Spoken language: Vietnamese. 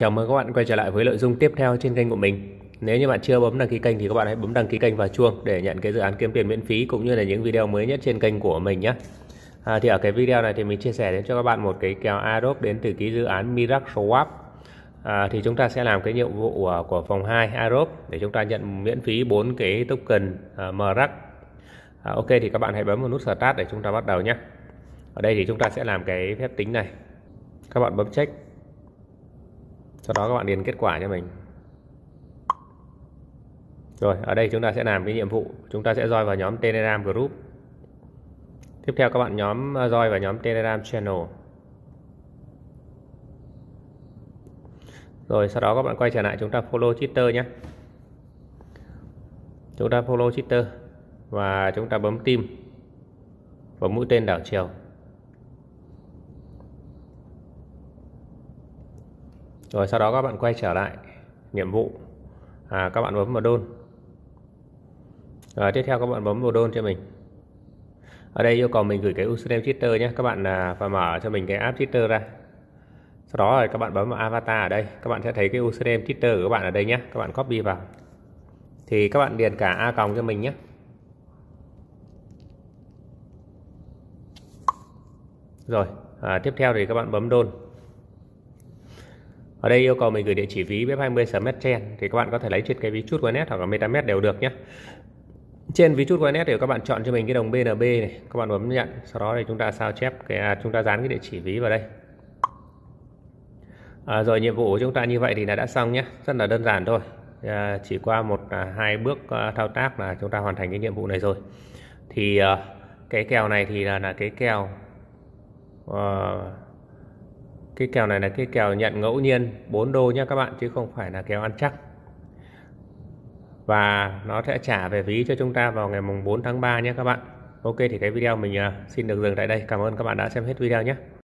Chào mừng các bạn quay trở lại với nội dung tiếp theo trên kênh của mình. Nếu như bạn chưa bấm đăng ký kênh thì các bạn hãy bấm đăng ký kênh và chuông để nhận cái dự án kiếm tiền miễn phí cũng như là những video mới nhất trên kênh của mình nhé. À, thì ở cái video này thì mình chia sẻ đến cho các bạn một cái kèo AROP đến từ cái dự án Mirac Swap. À, thì chúng ta sẽ làm cái nhiệm vụ của, à, của phòng 2 AROP để chúng ta nhận miễn phí 4 cái token uh, à, Mirac. À, ok thì các bạn hãy bấm vào nút Start để chúng ta bắt đầu nhé. Ở đây thì chúng ta sẽ làm cái phép tính này. Các bạn bấm check sau đó các bạn điền kết quả cho mình rồi ở đây chúng ta sẽ làm cái nhiệm vụ chúng ta sẽ join vào nhóm telegram group tiếp theo các bạn nhóm à, join vào nhóm telegram channel rồi sau đó các bạn quay trở lại chúng ta follow twitter nhé chúng ta follow twitter và chúng ta bấm tim và mũi tên đảo chiều rồi sau đó các bạn quay trở lại nhiệm vụ à, các bạn bấm vào đôn rồi tiếp theo các bạn bấm vào đôn cho mình ở đây yêu cầu mình gửi cái username Twitter nhé các bạn à, và mở cho mình cái app Twitter ra sau đó rồi các bạn bấm vào avatar ở đây các bạn sẽ thấy cái username Twitter của các bạn ở đây nhé các bạn copy vào thì các bạn điền cả a còng cho mình nhé rồi à, tiếp theo thì các bạn bấm đôn ở đây yêu cầu mình gửi địa chỉ ví web 20 Smetchen thì các bạn có thể lấy trên cái ví chút Wallet hoặc là MetaMask đều được nhé. Trên ví chút Wallet thì các bạn chọn cho mình cái đồng BNB này, các bạn bấm nhận, sau đó thì chúng ta sao chép cái à, chúng ta dán cái địa chỉ ví vào đây. À, rồi nhiệm vụ của chúng ta như vậy thì là đã xong nhé, rất là đơn giản thôi. À, chỉ qua một à, hai bước à, thao tác là chúng ta hoàn thành cái nhiệm vụ này rồi. Thì à, cái kèo này thì là là cái kèo uh, cái kèo này là cái kèo nhận ngẫu nhiên 4 đô nhé các bạn chứ không phải là kèo ăn chắc và nó sẽ trả về ví cho chúng ta vào ngày mùng 4 tháng 3 nhé các bạn Ok thì cái video mình à, xin được dừng tại đây cảm ơn các bạn đã xem hết video nhé